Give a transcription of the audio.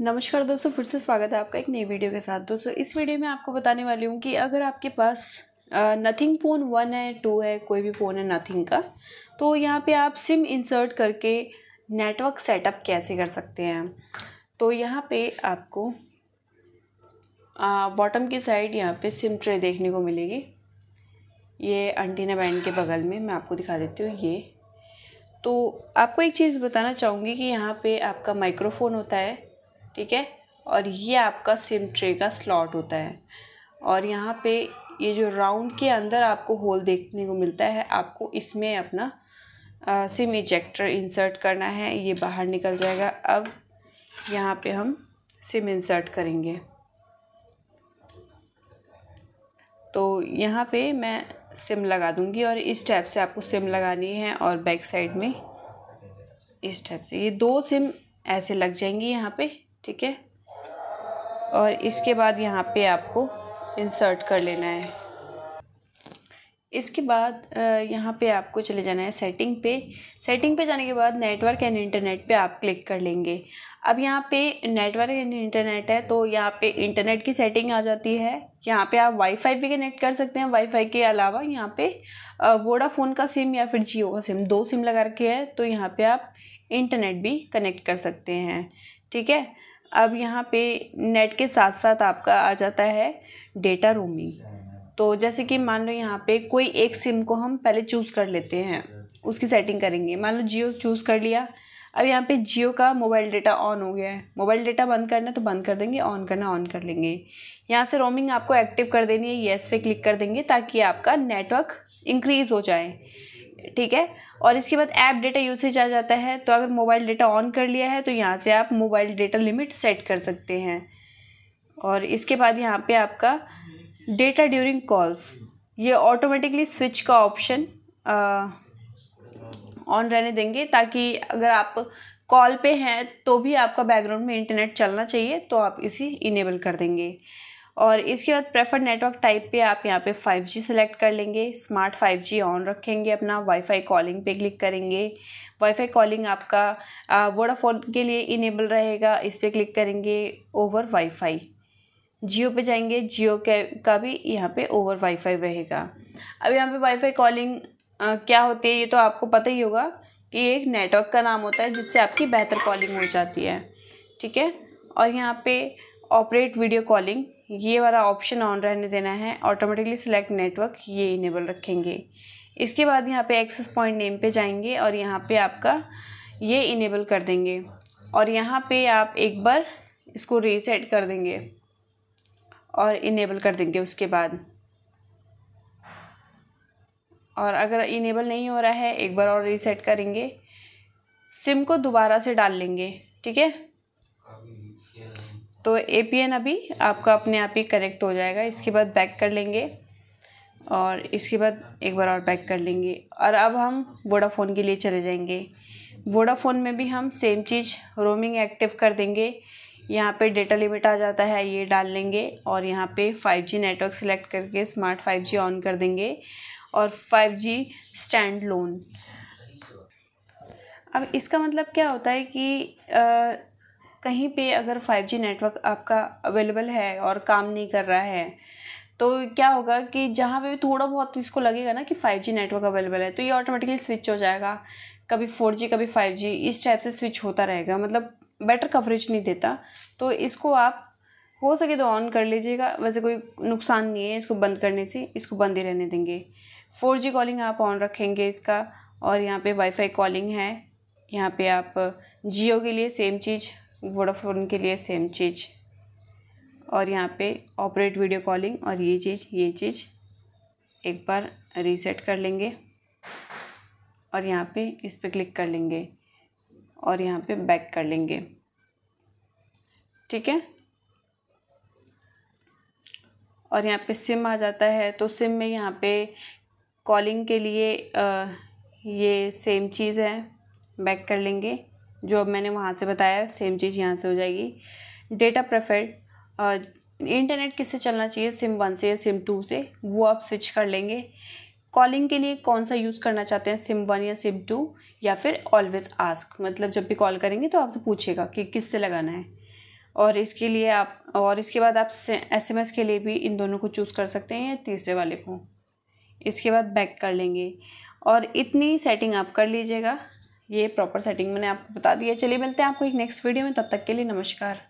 नमस्कार दोस्तों फिर से स्वागत है आपका एक नई वीडियो के साथ दोस्तों इस वीडियो में आपको बताने वाली हूँ कि अगर आपके पास नथिंग फ़ोन वन है टू है कोई भी फ़ोन है नथिंग का तो यहाँ पे आप सिम इंसर्ट करके नेटवर्क सेटअप कैसे कर सकते हैं तो यहाँ पे आपको बॉटम की साइड यहाँ पे सिम ट्रे देखने को मिलेगी ये अंटीना बैंड के बगल में मैं आपको दिखा देती हूँ ये तो आपको एक चीज़ बताना चाहूँगी कि यहाँ पे आपका माइक्रोफोन होता है ठीक है और ये आपका सिम ट्रे का स्लॉट होता है और यहाँ पे ये जो राउंड के अंदर आपको होल देखने को मिलता है आपको इसमें अपना आ, सिम इजेक्टर इंसर्ट करना है ये बाहर निकल जाएगा अब यहाँ पे हम सिम इंसर्ट करेंगे तो यहाँ पे मैं सिम लगा दूँगी और इस टाइप से आपको सिम लगानी है और बैक साइड में इस टैप से ये दो सिम ऐसे लग जाएंगी यहाँ पे ठीक है और इसके बाद यहाँ पे आपको इंसर्ट कर लेना है इसके बाद यहाँ पे आपको चले जाना है सेटिंग पे सेटिंग पे जाने के बाद नेटवर्क एंड इंटरनेट पे आप क्लिक कर लेंगे अब यहाँ पे नेटवर्क एंड इंटरनेट है तो यहाँ पे इंटरनेट की सेटिंग आ जाती है यहाँ पे आप वाईफाई भी कनेक्ट कर सकते हैं वाईफाई के अलावा यहाँ पे वोडाफोन का सिम या फिर जियो का सिम दो सिम लगा रखे है तो यहाँ पर आप इंटरनेट भी कनेक्ट कर सकते हैं ठीक है अब यहाँ पे नेट के साथ साथ आपका आ जाता है डेटा रोमिंग तो जैसे कि मान लो यहाँ पे कोई एक सिम को हम पहले चूज़ कर लेते हैं उसकी सेटिंग करेंगे मान लो जियो चूज़ कर लिया अब यहाँ पे जियो का मोबाइल डेटा ऑन हो गया है मोबाइल डेटा बंद करना तो बंद कर देंगे ऑन करना ऑन कर लेंगे यहाँ से रोमिंग आपको एक्टिव कर देनी है येस पे क्लिक कर देंगे ताकि आपका नेटवर्क इंक्रीज़ हो जाए ठीक है और इसके बाद ऐप डेटा यूसेज आ जाता है तो अगर मोबाइल डेटा ऑन कर लिया है तो यहाँ से आप मोबाइल डेटा लिमिट सेट कर सकते हैं और इसके बाद यहाँ पे आपका डेटा ड्यूरिंग कॉल्स ये ऑटोमेटिकली स्विच का ऑप्शन ऑन रहने देंगे ताकि अगर आप कॉल पे हैं तो भी आपका बैकग्राउंड में इंटरनेट चलना चाहिए तो आप इसे इनेबल कर देंगे और इसके बाद प्रेफर्ड नेटवर्क टाइप पे आप यहाँ पे 5G सेलेक्ट कर लेंगे स्मार्ट 5G ऑन रखेंगे अपना वाईफाई कॉलिंग पे क्लिक करेंगे वाईफाई कॉलिंग आपका वोडाफोन के लिए इनेबल रहेगा इस पर क्लिक करेंगे ओवर वाईफाई जियो पे जाएंगे जियो के का भी यहाँ पे ओवर वाईफाई रहेगा अब यहाँ पे वाईफाई कॉलिंग क्या होती है ये तो आपको पता ही होगा कि एक नेटवर्क का नाम होता है जिससे आपकी बेहतर कॉलिंग हो जाती है ठीक है और यहाँ पे ऑपरेट वीडियो कॉलिंग ये वाला ऑप्शन ऑन रहने देना है ऑटोमेटिकली सिलेक्ट नेटवर्क ये इनेबल रखेंगे इसके बाद यहाँ पे एक्सेस पॉइंट नेम पे जाएंगे और यहाँ पे आपका ये इनेबल कर देंगे और यहाँ पे आप एक बार इसको रीसेट कर देंगे और इनेबल कर देंगे उसके बाद और अगर इनेबल नहीं हो रहा है एक बार और रीसेट करेंगे सिम को दोबारा से डाल लेंगे ठीक है तो ए पी एन अभी आपका अपने आप ही कनेक्ट हो जाएगा इसके बाद बैक कर लेंगे और इसके बाद एक बार और बैक कर लेंगे और अब हम वोडाफोन के लिए चले जाएंगे वोडाफोन में भी हम सेम चीज़ रोमिंग एक्टिव कर देंगे यहाँ पे डेटा लिमिट आ जाता है ये डाल लेंगे और यहाँ पे 5G नेटवर्क सेलेक्ट करके स्मार्ट 5G ऑन कर देंगे और 5G स्टैंड लोन अब इसका मतलब क्या होता है कि आ, कहीं पे अगर 5G नेटवर्क आपका अवेलेबल है और काम नहीं कर रहा है तो क्या होगा कि जहाँ पे भी थोड़ा बहुत इसको लगेगा ना कि 5G नेटवर्क अवेलेबल है तो ये ऑटोमेटिकली स्विच हो जाएगा कभी 4G कभी 5G इस टाइप से स्विच होता रहेगा मतलब बेटर कवरेज नहीं देता तो इसको आप हो सके तो ऑन कर लीजिएगा वैसे कोई नुकसान नहीं है इसको बंद करने से इसको बंद ही रहने देंगे फ़ोर जी कॉलिंग आप ऑन रखेंगे इसका और यहाँ पर वाईफाई कॉलिंग है यहाँ पे आप जियो के लिए सेम चीज़ वोडाफोन के लिए सेम चीज़ और यहाँ पे ऑपरेट वीडियो कॉलिंग और ये चीज़ ये चीज़ एक बार रीसेट कर लेंगे और यहाँ पे इस पर क्लिक कर लेंगे और यहाँ पे बैक कर लेंगे ठीक है और यहाँ पे सिम आ जाता है तो सिम में यहाँ पे कॉलिंग के लिए आ, ये सेम चीज़ है बैक कर लेंगे जो अब मैंने वहाँ से बताया सेम चीज़ यहाँ से हो जाएगी डेटा प्रेफर्ड इंटरनेट किससे चलना चाहिए सिम वन से या सिम टू से वो आप स्विच कर लेंगे कॉलिंग के लिए कौन सा यूज़ करना चाहते हैं सिम वन या सिम टू या फिर ऑलवेज आस्क मतलब जब भी कॉल करेंगे तो आपसे पूछेगा कि किससे लगाना है और इसके लिए आप और इसके बाद आप एस एम एस के लिए भी इन दोनों को चूज़ कर सकते हैं या तीसरे वाले को इसके बाद बैक कर लेंगे और इतनी सेटिंग आप कर लीजिएगा ये प्रॉपर सेटिंग मैंने आपको बता दिया चलिए मिलते हैं आपको एक नेक्स्ट वीडियो में तब तक के लिए नमस्कार